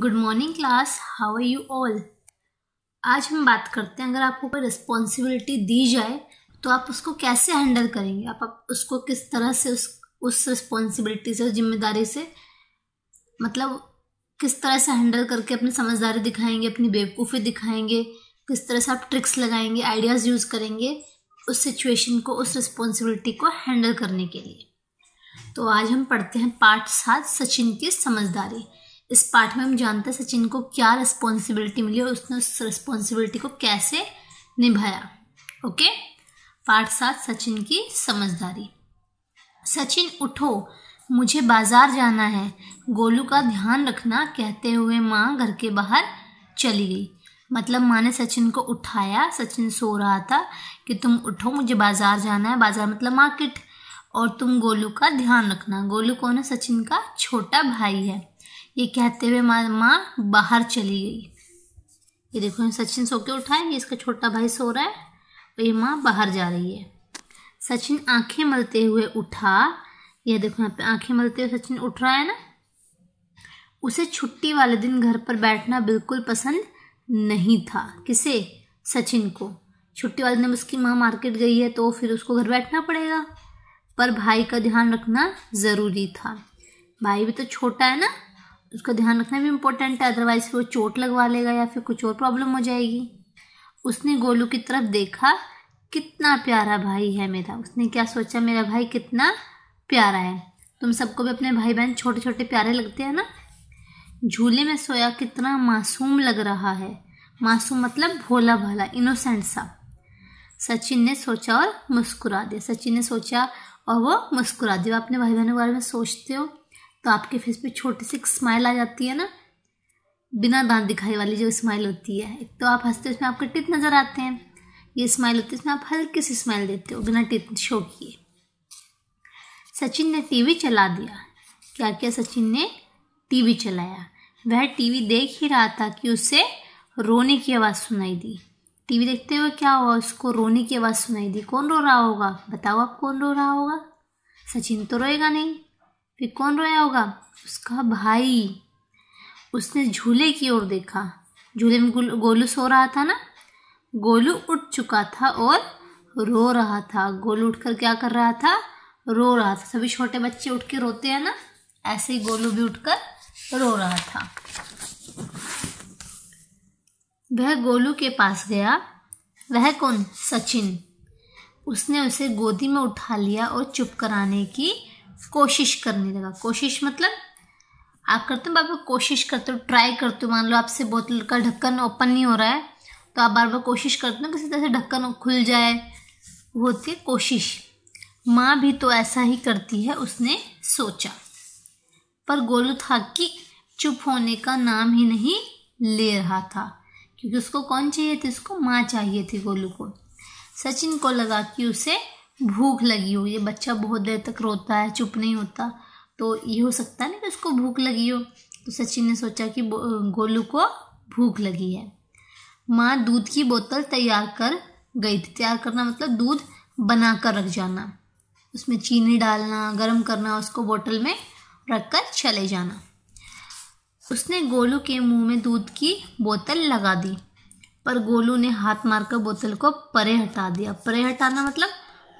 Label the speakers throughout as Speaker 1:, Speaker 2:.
Speaker 1: good morning class how are you all आज हम बात करते हैं अगर आपको कोई रिस्पॉन्सिबिलिटी दी जाए तो आप उसको कैसे हैंडल करेंगे आप, आप उसको किस तरह से उस उस रिस्पॉन्सिबिलिटी से उस जिम्मेदारी से मतलब किस तरह से हैंडल करके अपनी समझदारी दिखाएंगे अपनी बेवकूफ़ी दिखाएंगे किस तरह से आप ट्रिक्स लगाएंगे आइडियाज़ यूज़ करेंगे उस सिचुएशन को उस रिस्पॉन्सिबिलिटी को हैंडल करने के लिए तो आज हम पढ़ते हैं पार्ट सात सचिन की समझदारी इस पार्ट में हम जानते हैं सचिन को क्या रिस्पॉन्सिबिलिटी मिली और उसने उस रिस्पॉन्सिबिलिटी को कैसे निभाया ओके पार्ट सात सचिन की समझदारी सचिन उठो मुझे बाजार जाना है गोलू का ध्यान रखना कहते हुए माँ घर के बाहर चली गई मतलब माँ ने सचिन को उठाया सचिन सो रहा था कि तुम उठो मुझे बाजार जाना है बाजार मतलब मार्केट और तुम गोलू का ध्यान रखना गोलू कौन है सचिन का छोटा भाई है ये कहते हुए माँ माँ बाहर चली गई ये देखो सचिन सो के उठा है ये इसका छोटा भाई सो रहा है और ये माँ बाहर जा रही है सचिन आंखें मलते हुए उठा यह देखो यहाँ पे आंखें मलते हुए सचिन उठ रहा है ना उसे छुट्टी वाले दिन घर पर बैठना बिल्कुल पसंद नहीं था किसे सचिन को छुट्टी वाले दिन उसकी माँ मार्केट गई है तो फिर उसको घर बैठना पड़ेगा पर भाई का ध्यान रखना ज़रूरी था भाई भी तो छोटा है ना उसका ध्यान रखना भी इम्पोर्टेंट है अदरवाइज वो चोट लगवा लेगा या फिर कुछ और प्रॉब्लम हो जाएगी उसने गोलू की तरफ देखा कितना प्यारा भाई है मेरा उसने क्या सोचा मेरा भाई कितना प्यारा है तुम सबको भी अपने भाई बहन छोटे छोटे प्यारे लगते हैं ना झूले में सोया कितना मासूम लग रहा है मासूम मतलब भोला भाला इनोसेंट सा सचिन ने सोचा और मुस्कुरा दिया सचिन ने सोचा और वो मुस्कुरा दिया अपने भाई बहनों के बारे में सोचते हो तो आपके फेस पे छोटी सी एक स्माइल आ जाती है ना बिना दांत दिखाई वाली जो स्माइल होती है एक तो आप हंसते उसमें आपके टिथ नज़र आते हैं ये स्माइल होती है उसमें आप हल्की से स्माइल देते हो बिना टिथ शो किए सचिन ने टीवी चला दिया क्या क्या सचिन ने टीवी चलाया वह टीवी देख ही रहा था कि उसे रोने की आवाज़ सुनाई दी टीवी देखते हुए क्या हुआ उसको रोने की आवाज़ सुनाई दी कौन रो रहा होगा बताओ आप कौन रो रहा होगा सचिन तो रोएगा नहीं फिर कौन रोया होगा उसका भाई उसने झूले की ओर देखा झूले में गोलू सो रहा था ना गोलू उठ चुका था और रो रहा था गोलू उठकर क्या कर रहा था रो रहा था सभी छोटे बच्चे उठ के रोते हैं ना ऐसे ही गोलू भी उठकर रो रहा था वह गोलू के पास गया वह कौन सचिन उसने उसे गोदी में उठा लिया और चुप कराने की कोशिश करने लगा कोशिश मतलब आप करते हो बार बार कोशिश करते हो ट्राई करते हो मान लो आपसे बोतल का ढक्कन ओपन नहीं हो रहा है तो आप बार बार कोशिश करते हो किसी तरह से ढक्कन खुल जाए वो होती है कोशिश माँ भी तो ऐसा ही करती है उसने सोचा पर गोलू था कि चुप होने का नाम ही नहीं ले रहा था क्योंकि उसको कौन चाहिए थी उसको माँ चाहिए थी गोलू को सचिन को लगा कि उसे भूख लगी हो ये बच्चा बहुत देर तक रोता है चुप नहीं होता तो ये हो सकता है ना कि उसको भूख लगी हो तो सचिन ने सोचा कि गोलू को भूख लगी है माँ दूध की बोतल तैयार कर गई थी तैयार करना मतलब दूध बना कर रख जाना उसमें चीनी डालना गर्म करना उसको बोतल में रख कर चले जाना उसने गोलू के मुंह में दूध की बोतल लगा दी पर गोलू ने हाथ मारकर बोतल को परे हटा दिया परे हटाना मतलब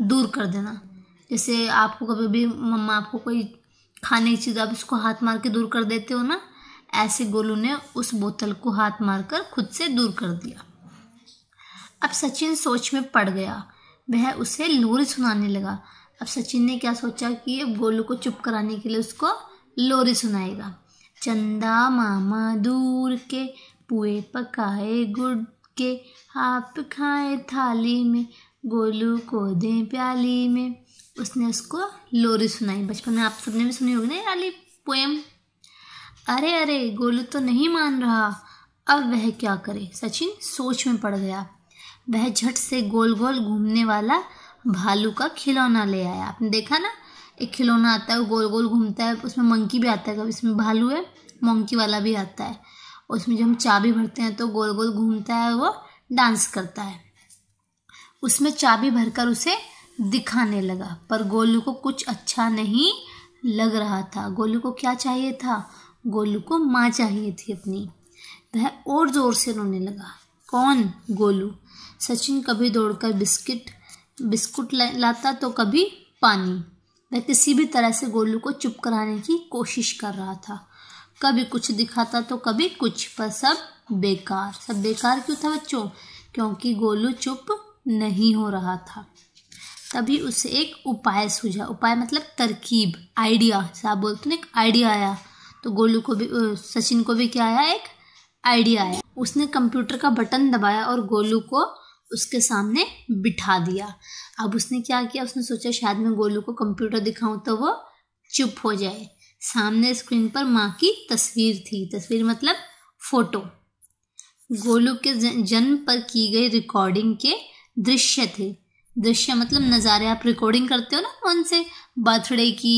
Speaker 1: दूर कर देना जैसे आपको कभी भी मम्मा आपको कोई खाने की चीज़ आप इसको हाथ मार के दूर कर देते हो ना ऐसे गोलू ने उस बोतल को हाथ मार कर खुद से दूर कर दिया अब सचिन सोच में पड़ गया वह उसे लोरी सुनाने लगा अब सचिन ने क्या सोचा कि ये गोलू को चुप कराने के लिए उसको लोरी सुनाएगा चंदा मामा दूर के पुए पकाए गुड़ के आप खाए थाली में गोलू को दे प्याली में उसने उसको लोरी सुनाई बचपन में आप सबने भी सुनी होगी ना याली पोएम अरे अरे गोलू तो नहीं मान रहा अब वह क्या करे सचिन सोच में पड़ गया वह झट से गोल गोल घूमने वाला भालू का खिलौना ले आया आपने देखा ना एक खिलौना आता है गोल गोल घूमता है उसमें मंकी भी आता है कभी इसमें भालू है मंकी वाला भी आता है उसमें जब हम चाबी भरते हैं तो गोल गोल घूमता है वो डांस करता है उसमें चाबी भरकर उसे दिखाने लगा पर गोलू को कुछ अच्छा नहीं लग रहा था गोलू को क्या चाहिए था गोलू को माँ चाहिए थी अपनी वह और ज़ोर से रोने लगा कौन गोलू सचिन कभी दौड़कर बिस्किट बिस्कुट लाता तो कभी पानी वह किसी भी तरह से गोलू को चुप कराने की कोशिश कर रहा था कभी कुछ दिखाता तो कभी कुछ पर सब बेकार सब बेकार क्यों था बच्चों क्योंकि गोलू चुप नहीं हो रहा था तभी उसे एक उपाय सूझा उपाय मतलब तरकीब आइडिया साहब बोलते ना एक आइडिया आया तो गोलू को भी सचिन को भी क्या आया एक आइडिया आया उसने कंप्यूटर का बटन दबाया और गोलू को उसके सामने बिठा दिया अब उसने क्या किया उसने सोचा शायद मैं गोलू को कंप्यूटर दिखाऊं तो वो चुप हो जाए सामने स्क्रीन पर माँ की तस्वीर थी तस्वीर मतलब फोटो गोलू के जन्म पर की गई रिकॉर्डिंग के दृश्य थे दृश्य मतलब नज़ारे आप रिकॉर्डिंग करते हो ना फोन से बर्थडे की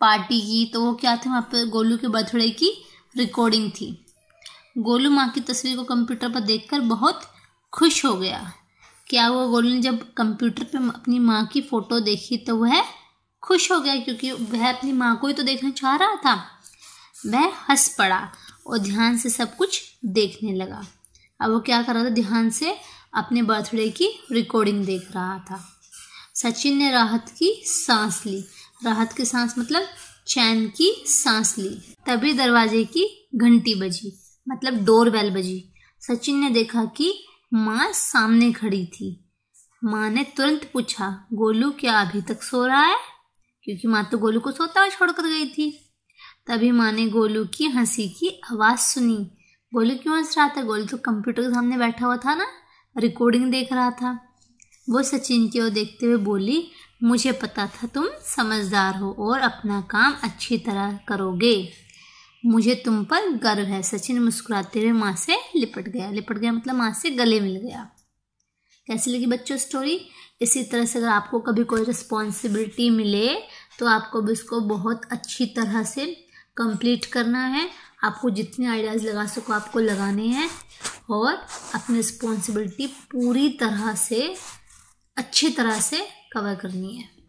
Speaker 1: पार्टी की तो वो क्या थे वहाँ पर गोलू के बर्थडे की रिकॉर्डिंग थी गोलू माँ की तस्वीर को कंप्यूटर पर देख बहुत खुश हो गया क्या हुआ गोलू ने जब कंप्यूटर पर अपनी माँ की फ़ोटो देखी तो वह खुश हो गया क्योंकि वह अपनी माँ को ही तो देखना चाह रहा था वह हंस पड़ा और ध्यान से सब कुछ देखने लगा अब वो क्या कर रहा था ध्यान से अपने बर्थडे की रिकॉर्डिंग देख रहा था सचिन ने राहत की सांस ली राहत की सांस मतलब चैन की सांस ली तभी दरवाजे की घंटी बजी मतलब डोर बेल बजी सचिन ने देखा कि माँ सामने खड़ी थी माँ ने तुरंत पूछा गोलू क्या अभी तक सो रहा है क्योंकि माँ तो गोलू को सोता हुआ छोड़कर गई थी तभी माँ ने गोलू की हंसी की आवाज़ सुनी गोलू क्यों हंस रहा था गोलू तो कंप्यूटर के सामने बैठा हुआ था ना रिकॉर्डिंग देख रहा था वो सचिन की ओर देखते हुए बोली मुझे पता था तुम समझदार हो और अपना काम अच्छी तरह करोगे मुझे तुम पर गर्व है सचिन मुस्कुराते हुए माँ से लिपट गया लिपट गया मतलब माँ से गले मिल गया कैसी लगी बच्चों स्टोरी इसी तरह से अगर आपको कभी कोई रिस्पॉन्सिबिलिटी मिले तो आपको भी उसको बहुत अच्छी तरह से कंप्लीट करना है आपको जितने आइडियाज़ लगा सको आपको लगाने हैं और अपनी रिस्पॉन्सिबिलिटी पूरी तरह से अच्छी तरह से कवर करनी है